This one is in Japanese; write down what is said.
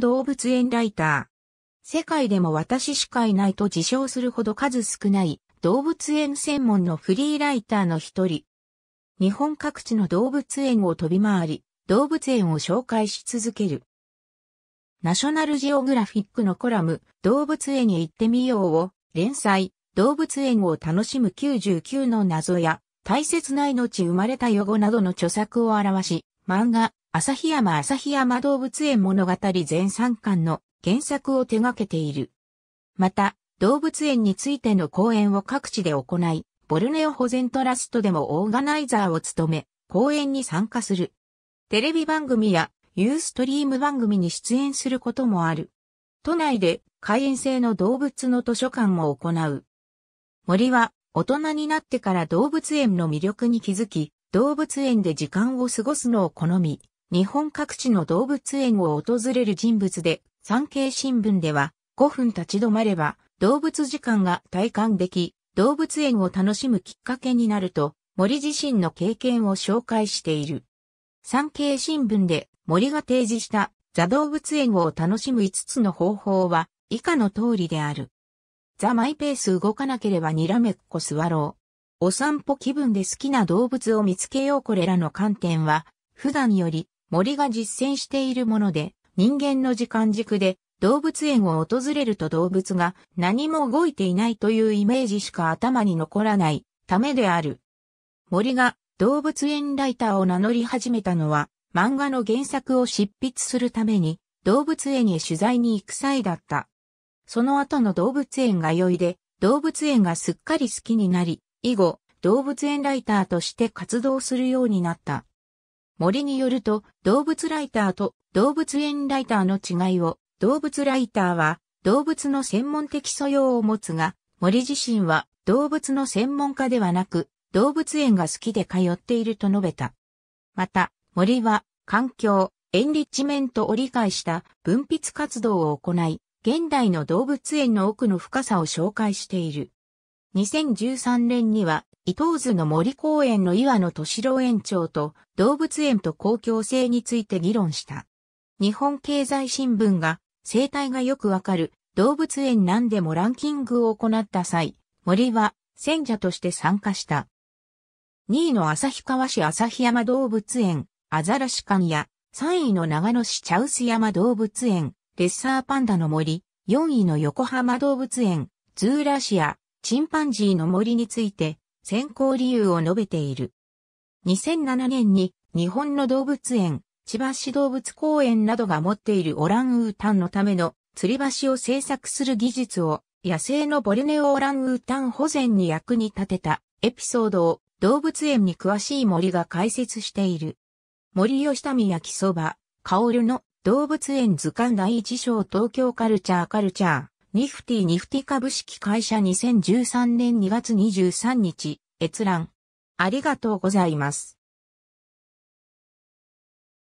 動物園ライター。世界でも私しかいないと自称するほど数少ない動物園専門のフリーライターの一人。日本各地の動物園を飛び回り、動物園を紹介し続ける。ナショナルジオグラフィックのコラム、動物園へ行ってみようを、連載、動物園を楽しむ99の謎や、大切な命生まれた予後などの著作を表し、漫画、旭山旭山動物園物語全3巻の原作を手掛けている。また、動物園についての講演を各地で行い、ボルネオ保全トラストでもオーガナイザーを務め、講演に参加する。テレビ番組やユーストリーム番組に出演することもある。都内で開園制の動物の図書館も行う。森は大人になってから動物園の魅力に気づき、動物園で時間を過ごすのを好み、日本各地の動物園を訪れる人物で、産経新聞では5分立ち止まれば動物時間が体感でき、動物園を楽しむきっかけになると、森自身の経験を紹介している。産経新聞で森が提示したザ動物園を楽しむ5つの方法は以下の通りである。ザマイペース動かなければにらめっこ座ろう。お散歩気分で好きな動物を見つけようこれらの観点は普段より森が実践しているもので、人間の時間軸で動物園を訪れると動物が何も動いていないというイメージしか頭に残らないためである。森が動物園ライターを名乗り始めたのは漫画の原作を執筆するために動物園へ取材に行く際だった。その後の動物園が良いで動物園がすっかり好きになり、以後動物園ライターとして活動するようになった。森によると、動物ライターと動物園ライターの違いを、動物ライターは動物の専門的素養を持つが、森自身は動物の専門家ではなく、動物園が好きで通っていると述べた。また、森は環境、エンリッチメントを理解した分泌活動を行い、現代の動物園の奥の深さを紹介している。2013年には伊東図の森公園の岩野敏郎園長と動物園と公共性について議論した。日本経済新聞が生態がよくわかる動物園なんでもランキングを行った際、森は選者として参加した。2位の旭川市旭山動物園、アザラシ館や、3位の長野市茶臼山動物園、レッサーパンダの森、4位の横浜動物園、ズーラシア、チンパンジーの森について、選考理由を述べている。2007年に日本の動物園、千葉市動物公園などが持っているオランウータンのための吊り橋を製作する技術を野生のボルネオオランウータン保全に役に立てたエピソードを動物園に詳しい森が解説している。森吉民焼きそば、薫の動物園図鑑第一章東京カルチャーカルチャー。ニフティニフティ株式会社2013年2月23日、閲覧。ありがとうございます。